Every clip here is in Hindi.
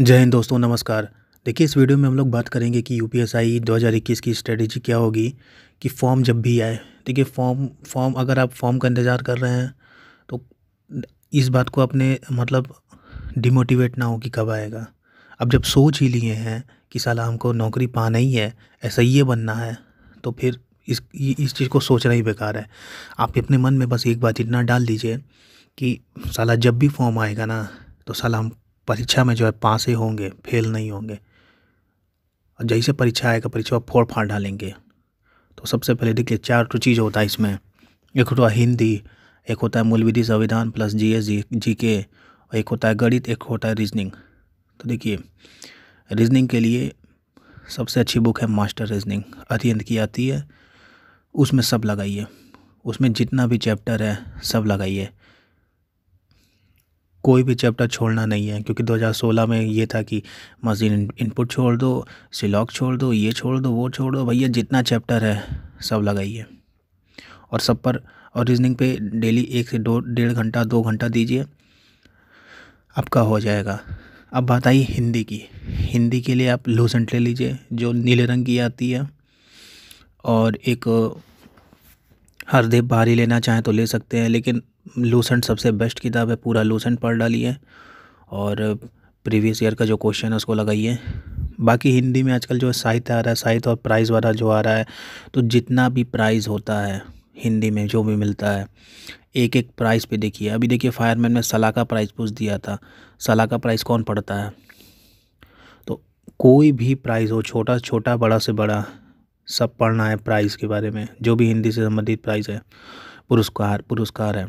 जय हिंद दोस्तों नमस्कार देखिए इस वीडियो में हम लोग बात करेंगे कि यू पी एस आई दो हज़ार इक्कीस की स्ट्रेटेजी क्या होगी कि फॉर्म जब भी आए देखिए फॉर्म फॉर्म अगर आप फॉर्म का इंतज़ार कर रहे हैं तो इस बात को अपने मतलब डिमोटिवेट ना हो कि कब आएगा अब जब सोच ही लिए हैं कि साला हमको नौकरी पाना ही है ऐसा है बनना है तो फिर इस इस चीज़ को सोचना ही बेकार है आप अपने मन में बस एक बात इतना डाल दीजिए कि साला जब भी फॉर्म आएगा ना तो साला हम परीक्षा में जो है पास ही होंगे फेल नहीं होंगे और जैसे परीक्षा आएगा परीक्षा फोड़ फाड़ डालेंगे तो सबसे पहले देखिए चार टू तो चीज़ होता है इसमें एक होता है हिंदी एक होता है मूल विधि संविधान प्लस जी एस जी जी के और एक होता है गणित एक होता है रीजनिंग तो देखिए रीजनिंग के लिए सबसे अच्छी बुक है मास्टर रीजनिंग अत्यंत की आती है उसमें सब लगाइए उसमें जितना भी चैप्टर है सब लगाइए कोई भी चैप्टर छोड़ना नहीं है क्योंकि 2016 में ये था कि मशीन इनपुट छोड़ दो सिलॉक छोड़ दो ये छोड़ दो वो छोड़ दो भैया जितना चैप्टर है सब लगाइए और सब पर और रीजनिंग पे डेली एक से दो डेढ़ घंटा दो घंटा दीजिए आपका हो जाएगा अब बात आई हिंदी की हिंदी के लिए आप लूसेंट ले लीजिए जो नीले रंग की आती है और एक हर दे भारी लेना चाहें तो ले सकते हैं लेकिन लूसेंट सबसे बेस्ट किताब है पूरा लूसेंट पढ़ डालिए और प्रीवियस ईयर का जो क्वेश्चन है उसको लगाइए बाकी हिंदी में आजकल जो साहित्य आ रहा है साहित्य और प्राइज़ वाला जो आ रहा है तो जितना भी प्राइज़ होता है हिंदी में जो भी मिलता है एक एक प्राइज़ पे देखिए अभी देखिए फायरमैन में सलाह का प्राइज़ पूछ दिया था सलाह का प्राइज़ कौन पढ़ता है तो कोई भी प्राइज़ हो छोटा छोटा बड़ा से बड़ा सब पढ़ना है प्राइज़ के बारे में जो भी हिंदी से संबंधित प्राइज़ है पुरस्कार पुरस्कार है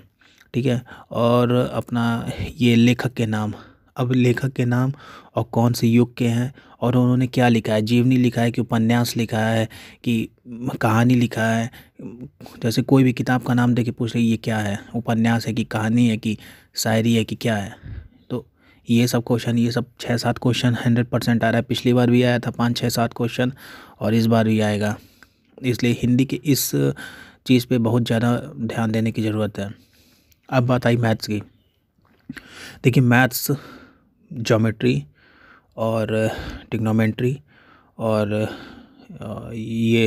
ठीक है और अपना ये लेखक के नाम अब लेखक के नाम और कौन से युग के हैं और उन्होंने क्या लिखा है जीवनी लिखा है कि उपन्यास लिखा है कि कहानी लिखा है जैसे कोई भी किताब का नाम दे के पूछ रही ये क्या है उपन्यास है कि कहानी है कि शायरी है कि क्या है ये सब क्वेश्चन ये सब छः सात क्वेश्चन हंड्रेड परसेंट आ रहा है पिछली बार भी आया था पाँच छः सात क्वेश्चन और इस बार भी आएगा इसलिए हिंदी के इस चीज़ पे बहुत ज़्यादा ध्यान देने की ज़रूरत है अब बात आई मैथ्स की देखिए मैथ्स जोमेट्री और टिग्नोमेंट्री और ये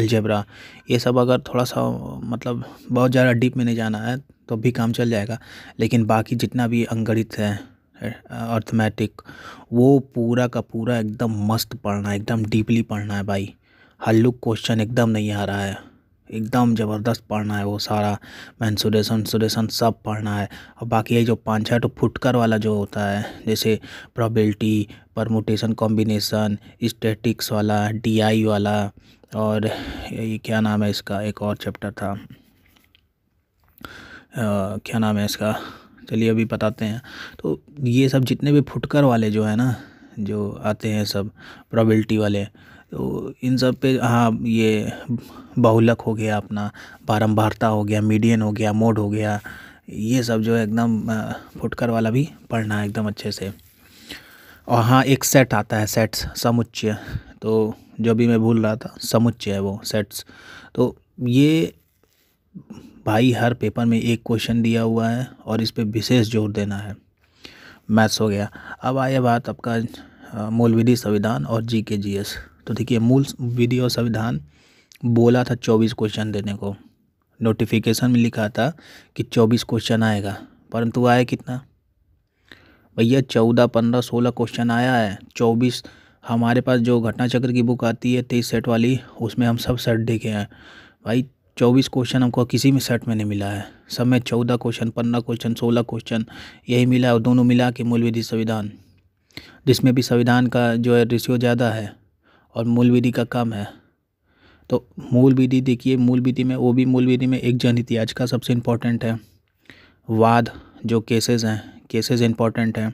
एलजेब्रा ये सब अगर थोड़ा सा मतलब बहुत ज़्यादा डीप में नहीं जाना है तो भी काम चल जाएगा लेकिन बाकी जितना भी अंगणित है अर्थमेटिक वो पूरा का पूरा एकदम मस्त पढ़ना है एकदम डीपली पढ़ना है भाई हल्लुक क्वेश्चन एकदम नहीं आ रहा है एकदम ज़बरदस्त पढ़ना है वो सारा मैंसुरेशन सुरेशन सब पढ़ना है और बाकी ये जो पाँच छः तो फुटकर वाला जो होता है जैसे प्रॉबिलिटी परमोटेशन कॉम्बिनेशन स्टेटिक्स वाला डीआई वाला और ये क्या नाम है इसका एक और चैप्टर था आ, क्या नाम है इसका चलिए अभी बताते हैं तो ये सब जितने भी फुटकर वाले जो है ना जो आते हैं सब प्रोबेबिलिटी वाले तो इन सब पे हाँ ये बहुलक हो गया अपना बारम्बारता हो गया मीडियन हो गया मोड हो गया ये सब जो है एकदम फुटकर वाला भी पढ़ना है एकदम अच्छे से और हाँ एक सेट आता है सेट्स समुच्चय तो जो भी मैं भूल रहा था समुच्चय है वो सेट्स तो ये भाई हर पेपर में एक क्वेश्चन दिया हुआ है और इस पर विशेष जोर देना है मैथ्स हो गया अब आए बात आपका मूल विधि संविधान और जी के जी एस तो देखिए मूल विधि और संविधान बोला था चौबीस क्वेश्चन देने को नोटिफिकेशन में लिखा था कि चौबीस क्वेश्चन आएगा परंतु आया कितना भैया चौदह पंद्रह सोलह क्वेश्चन आया है चौबीस हमारे पास जो घटना चक्र की बुक आती है तेईस सेट वाली उसमें हम सब सेट देखे हैं भाई चौबीस क्वेश्चन हमको किसी भी सेट में नहीं मिला है सब में चौदह क्वेश्चन पंद्रह क्वेश्चन सोलह क्वेश्चन यही मिला और दोनों मिला के मूल विधि संविधान जिसमें भी संविधान का जो है रेशियो ज़्यादा है और मूल विधि का कम है तो मूल विधि देखिए मूल विधि में वो भी मूल विधि में एक जनहित का सबसे इम्पोर्टेंट है वाद जो केसेस हैं केसेस इम्पॉर्टेंट हैं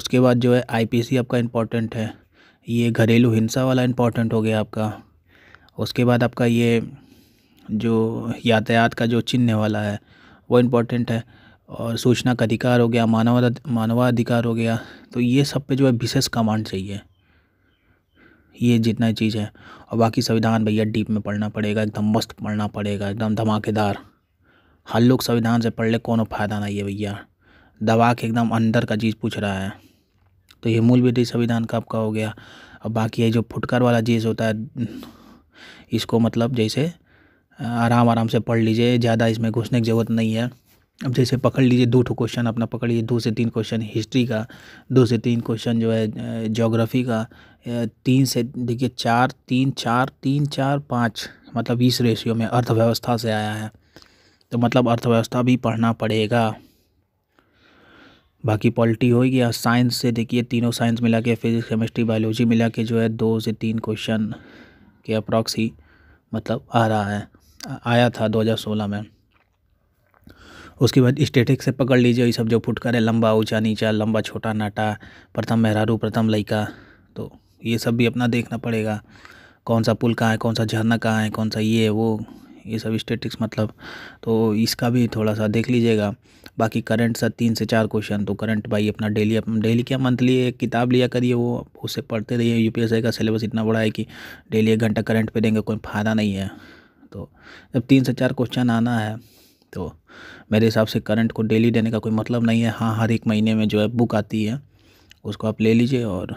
उसके बाद जो है आईपीसी आपका इम्पॉर्टेंट है ये घरेलू हिंसा वाला इम्पॉर्टेंट हो गया आपका उसके बाद आपका ये जो यातायात का जो चिन्ह वाला है वो इम्पोर्टेंट है और सूचना का अधिकार हो गया मानव मानवाधिकार हो गया तो ये सब पे जो है विशेष कमांड चाहिए ये जितना चीज़ है और बाकी संविधान भैया डीप में पढ़ना पड़ेगा एकदम मस्त पढ़ना पड़ेगा एकदम धमाकेदार हर लोग संविधान से पढ़ ले कोनो फ़ायदा नहीं है भैया दबा के एकदम अंदर का चीज़ पूछ रहा है तो ये मूल विधि संविधान का आपका हो गया और बाकी ये जो फुटकर वाला चीज़ होता है इसको मतलब जैसे आराम आराम से पढ़ लीजिए ज़्यादा इसमें घुसने की ज़रूरत नहीं है अब जैसे पकड़ लीजिए दो क्वेश्चन अपना पकड़ लीजिए दो से तीन क्वेश्चन हिस्ट्री का दो से तीन क्वेश्चन जो है जोग्राफ़ी का तीन से देखिए चार तीन चार तीन चार पाँच मतलब इस रेशियो में अर्थव्यवस्था से आया है तो मतलब अर्थव्यवस्था भी पढ़ना पड़ेगा बाकी पॉलिटी हो गया साइंस से देखिए तीनों साइंस मिला के फिजिक्स केमिस्ट्री बायोलॉजी मिला के जो है दो से तीन क्वेश्चन के अप्रॉक्स ही मतलब आ रहा है आया था 2016 में उसके बाद स्टेटिक से पकड़ लीजिए ये सब जो फुटकर है लंबा ऊंचा नीचा लंबा छोटा नाटा प्रथम मेहरारू प्रथम लड़का तो ये सब भी अपना देखना पड़ेगा कौन सा पुल कहाँ है कौन सा झरना कहाँ है कौन सा ये है वो ये सब स्टेटिक्स मतलब तो इसका भी थोड़ा सा देख लीजिएगा बाकी करंट सर तीन से चार क्वेश्चन तो करंट भाई अपना डेली डेली क्या मंथली एक किताब लिया करिए वो उससे पढ़ते रहिए यूपीएसआई का सिलेबस इतना बड़ा है कि डेली एक घंटा करंट पे देंगे कोई फ़ायदा नहीं है तो जब तीन से चार क्वेश्चन आना है तो मेरे हिसाब से करंट को डेली देने का कोई मतलब नहीं है हाँ हर एक महीने में जो है बुक आती है उसको आप ले लीजिए और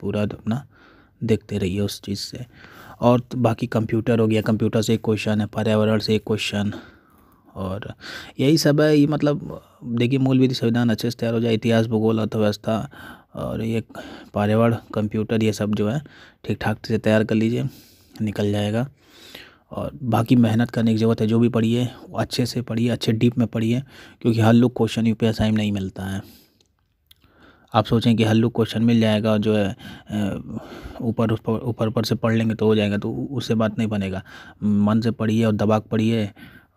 पूरा अपना देखते रहिए उस चीज़ से और तो बाकी कंप्यूटर हो गया कंप्यूटर से एक क्वेश्चन है पर्यावरण से एक क्वेश्चन और यही सब है ये मतलब देखिए मूल विधि संविधान अच्छे से तैयार हो जाए इतिहास भूगोल अर्थव्यवस्था और ये पर्यावरण कंप्यूटर ये सब जो है ठीक ठाक से तैयार कर लीजिए निकल जाएगा और बाकी मेहनत करने की ज़रूरत है जो भी पढ़िए अच्छे से पढ़िए अच्छे डीप में पढ़िए क्योंकि हर लुक question U P S I में नहीं मिलता है आप सोचें कि हर लुक क्वेश्चन मिल जाएगा जो है ऊपर ऊपर ऊपर से पढ़ लेंगे तो हो जाएगा तो उससे बात नहीं बनेगा मन से पढ़िए और दबाक पढ़िए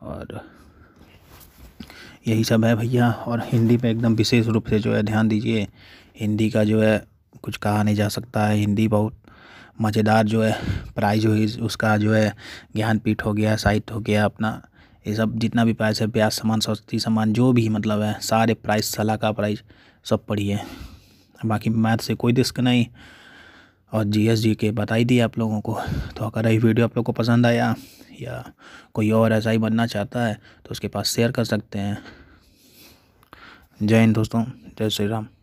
और यही सब है भैया और हिंदी पे एकदम विशेष रूप से जो है ध्यान दीजिए हिंदी का जो है कुछ कहा नहीं जा सकता है हिंदी बहुत मज़ेदार जो है प्राइज़ हुई उसका जो है ज्ञानपीठ हो गया साहित्य हो गया अपना ये सब जितना भी प्राइस है प्याज सामान सस्ती सामान जो भी मतलब है सारे प्राइस सलाह का प्राइस सब पढ़िए बाकी मैथ से कोई रिस्क नहीं और जी एस जी के बता ही दिए आप लोगों को तो अगर यही वीडियो आप लोग को पसंद आया या कोई और ऐसा ही बनना चाहता है तो उसके पास शेयर कर सकते हैं जय हिंद दोस्तों जय श्री राम